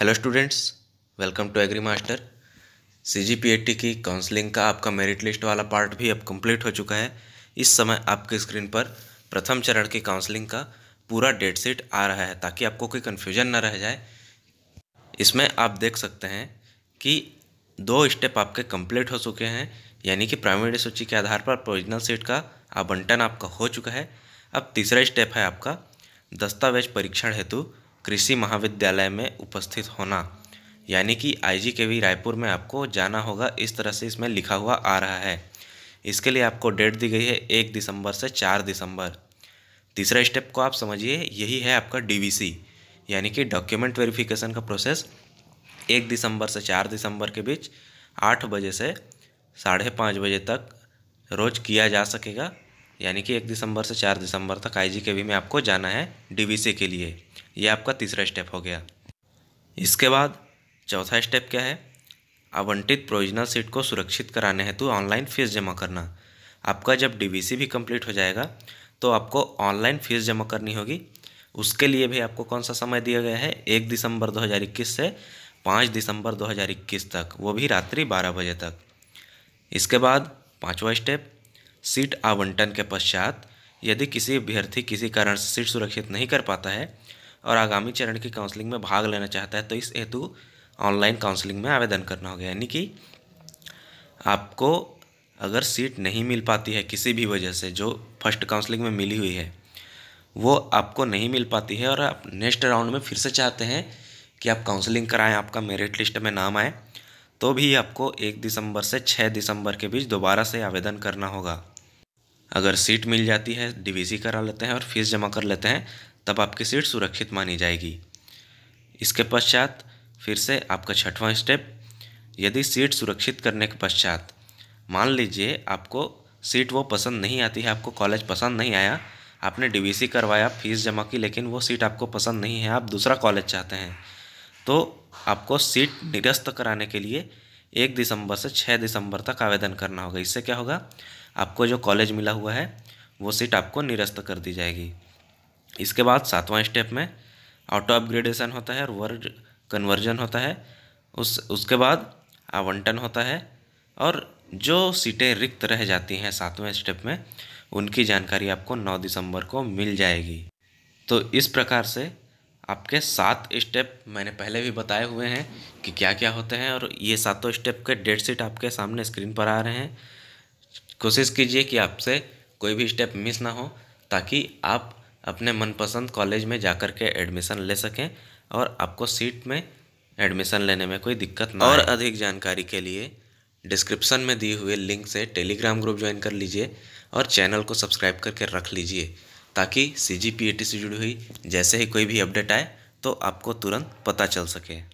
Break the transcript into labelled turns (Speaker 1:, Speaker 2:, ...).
Speaker 1: hello students welcome to agri master C G की counselling का आपका मेरिट लिस्ट वाला पार्ट भी अब कंप्लीट हो चुका है इस समय आपके स्क्रीन पर प्रथम चरण की काउंसलिंग का पूरा डेट सीट आ रहा है ताकि आपको कोई कन्फ्यूजन ना रह जाए इसमें आप देख सकते हैं कि दो स्टेप आपके कंप्लीट हो चुके हैं यानी कि प्राइमरी सूची के आधार पर प्रोविजनल सीट का आवंटन आपका हो चुका है अब तीसरा स्टेप है आपका दस्तावेज परीक्षण हेतु कृषि महाविद्यालय में उपस्थित होना यानी कि आई के वी रायपुर में आपको जाना होगा इस तरह से इसमें लिखा हुआ आ रहा है इसके लिए आपको डेट दी गई है एक दिसंबर से चार दिसंबर तीसरा स्टेप को आप समझिए यही है आपका डी यानी कि डॉक्यूमेंट वेरिफिकेशन का प्रोसेस एक दिसंबर से चार दिसंबर के बीच आठ बजे से साढ़े पाँच बजे तक रोज़ किया जा सकेगा यानी कि एक दिसंबर से चार दिसंबर तक आई जी के वी में आपको जाना है डीवीसी के लिए ये आपका तीसरा स्टेप हो गया इसके बाद चौथा स्टेप क्या है आवंटित प्रोविजनल सीट को सुरक्षित कराने हेतु ऑनलाइन फीस जमा करना आपका जब डीवीसी भी कंप्लीट हो जाएगा तो आपको ऑनलाइन फीस जमा करनी होगी उसके लिए भी आपको कौन सा समय दिया गया है एक दिसंबर 2021 से पाँच दिसंबर 2021 तक वो भी रात्रि बारह बजे तक इसके बाद पाँचवा स्टेप सीट आवंटन के पश्चात यदि किसी अभ्यर्थी किसी कारण से सीट सुरक्षित नहीं कर पाता है और आगामी चरण की काउंसलिंग में भाग लेना चाहता है तो इस हेतु ऑनलाइन काउंसलिंग में आवेदन करना होगा यानी कि आपको अगर सीट नहीं मिल पाती है किसी भी वजह से जो फर्स्ट काउंसलिंग में मिली हुई है वो आपको नहीं मिल पाती है और आप नेक्स्ट राउंड में फिर से चाहते हैं कि आप काउंसलिंग कराएं आपका मेरिट लिस्ट में नाम आए तो भी आपको एक दिसंबर से छः दिसंबर के बीच दोबारा से आवेदन करना होगा अगर सीट मिल जाती है डीवीसी करा लेते हैं और फीस जमा कर लेते हैं तब आपकी सीट सुरक्षित मानी जाएगी इसके पश्चात फिर से आपका छठवां स्टेप यदि सीट सुरक्षित करने के पश्चात मान लीजिए आपको सीट वो पसंद नहीं आती है आपको कॉलेज पसंद नहीं आया आपने डीवीसी करवाया फीस जमा की लेकिन वो सीट आपको पसंद नहीं है आप दूसरा कॉलेज चाहते हैं तो आपको सीट निरस्त कराने के लिए एक दिसंबर से छः दिसंबर तक आवेदन करना होगा इससे क्या होगा आपको जो कॉलेज मिला हुआ है वो सीट आपको निरस्त कर दी जाएगी इसके बाद सातवां स्टेप में ऑटो अपग्रेडेशन होता है और वर्ड कन्वर्जन होता है उस उसके बाद आवंटन होता है और जो सीटें रिक्त रह जाती हैं सातवें स्टेप में उनकी जानकारी आपको 9 दिसंबर को मिल जाएगी तो इस प्रकार से आपके सात स्टेप मैंने पहले भी बताए हुए हैं कि क्या क्या होते हैं और ये सातों स्टेप के डेट शीट आपके सामने स्क्रीन पर आ रहे हैं कोशिश कीजिए कि आपसे कोई भी स्टेप मिस ना हो ताकि आप अपने मनपसंद कॉलेज में जाकर के एडमिशन ले सकें और आपको सीट में एडमिशन लेने में कोई दिक्कत ना और अधिक जानकारी के लिए डिस्क्रिप्शन में दिए हुए लिंक से टेलीग्राम ग्रुप ज्वाइन कर लीजिए और चैनल को सब्सक्राइब करके रख लीजिए ताकि सी जी e से जुड़ी हुई जैसे ही कोई भी अपडेट आए तो आपको तुरंत पता चल सके